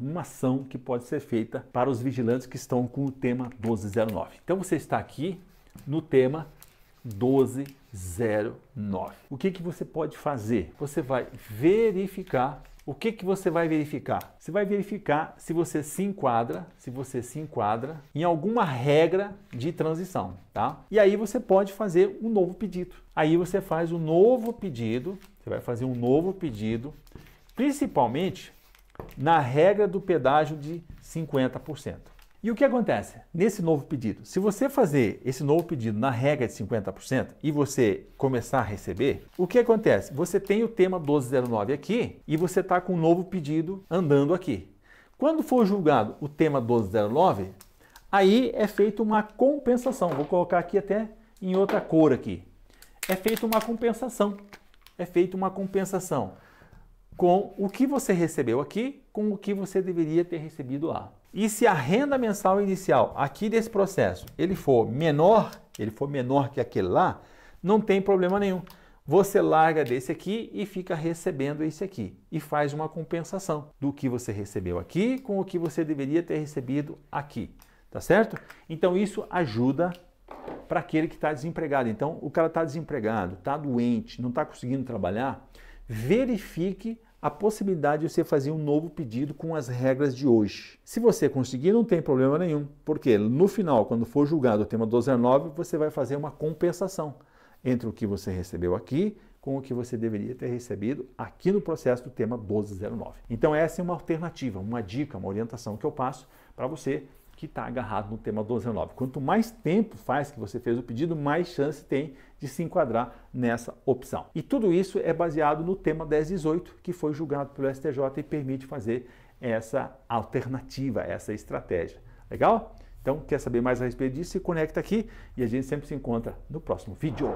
uma ação que pode ser feita para os vigilantes que estão com o tema 1209. Então você está aqui no tema 1209. O que, que você pode fazer? Você vai verificar. O que, que você vai verificar? Você vai verificar se você se enquadra, se você se enquadra em alguma regra de transição, tá? E aí você pode fazer um novo pedido. Aí você faz um novo pedido, você vai fazer um novo pedido, principalmente na regra do pedágio de 50%. E o que acontece nesse novo pedido? Se você fazer esse novo pedido na regra de 50% e você começar a receber, o que acontece? Você tem o tema 1209 aqui e você está com um novo pedido andando aqui. Quando for julgado o tema 1209, aí é feita uma compensação. Vou colocar aqui até em outra cor aqui. É feita uma compensação. É feita uma compensação com o que você recebeu aqui, com o que você deveria ter recebido lá. E se a renda mensal inicial aqui desse processo ele for menor, ele for menor que aquele lá, não tem problema nenhum. Você larga desse aqui e fica recebendo esse aqui e faz uma compensação do que você recebeu aqui com o que você deveria ter recebido aqui, tá certo? Então isso ajuda para aquele que está desempregado. Então o cara está desempregado, está doente, não está conseguindo trabalhar, verifique a possibilidade de você fazer um novo pedido com as regras de hoje. Se você conseguir, não tem problema nenhum, porque no final, quando for julgado o tema 209, você vai fazer uma compensação entre o que você recebeu aqui com o que você deveria ter recebido aqui no processo do tema 1209. Então essa é uma alternativa, uma dica, uma orientação que eu passo para você que está agarrado no tema 12.9. Quanto mais tempo faz que você fez o pedido, mais chance tem de se enquadrar nessa opção. E tudo isso é baseado no tema 1018, que foi julgado pelo STJ e permite fazer essa alternativa, essa estratégia. Legal? Então, quer saber mais a respeito disso? Se conecta aqui e a gente sempre se encontra no próximo vídeo.